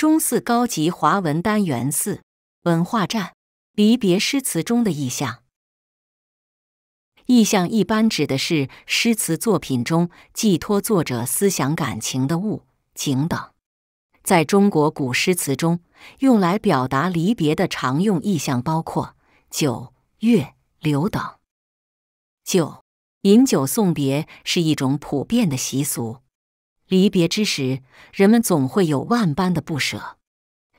中四高级华文单元四文化站，离别诗词中的意象。意象一般指的是诗词作品中寄托作者思想感情的物、景等。在中国古诗词中，用来表达离别的常用意象包括酒、月、流等。酒，饮酒送别是一种普遍的习俗。离别之时，人们总会有万般的不舍。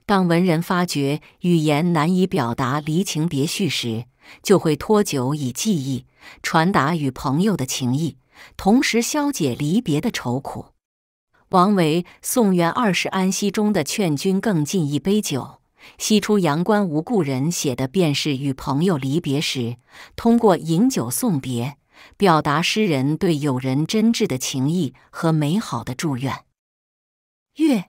当文人发觉语言难以表达离情别绪时，就会托酒以记忆，传达与朋友的情谊，同时消解离别的愁苦。王维《送元二使安西》中的“劝君更尽一杯酒，西出阳关无故人”写的便是与朋友离别时，通过饮酒送别。表达诗人对友人真挚的情谊和美好的祝愿。月，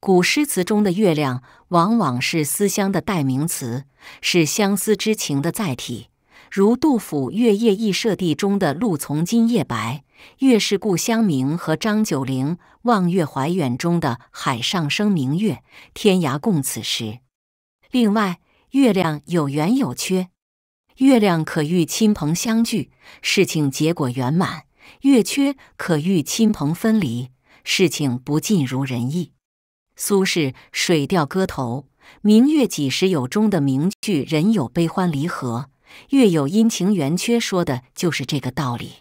古诗词中的月亮往往是思乡的代名词，是相思之情的载体。如杜甫《月夜忆舍弟》中的“露从今夜白，月是故乡明”和张九龄《望月怀远》中的“海上生明月，天涯共此时”。另外，月亮有圆有缺。月亮可遇亲朋相聚，事情结果圆满；月缺可遇亲朋分离，事情不尽如人意。苏轼《水调歌头·明月几时有》中的名句“人有悲欢离合，月有阴晴圆缺”说的就是这个道理。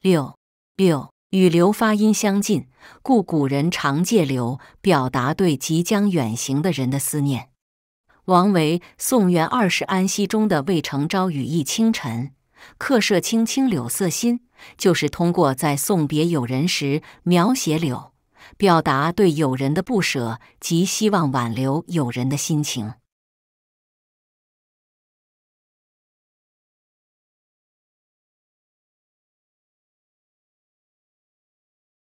六六与“流”发音相近，故古人常借“流”表达对即将远行的人的思念。王维《送元二使安西》中的“渭城朝雨浥轻尘，客舍青青柳色新”，就是通过在送别友人时描写柳，表达对友人的不舍及希望挽留友人的心情。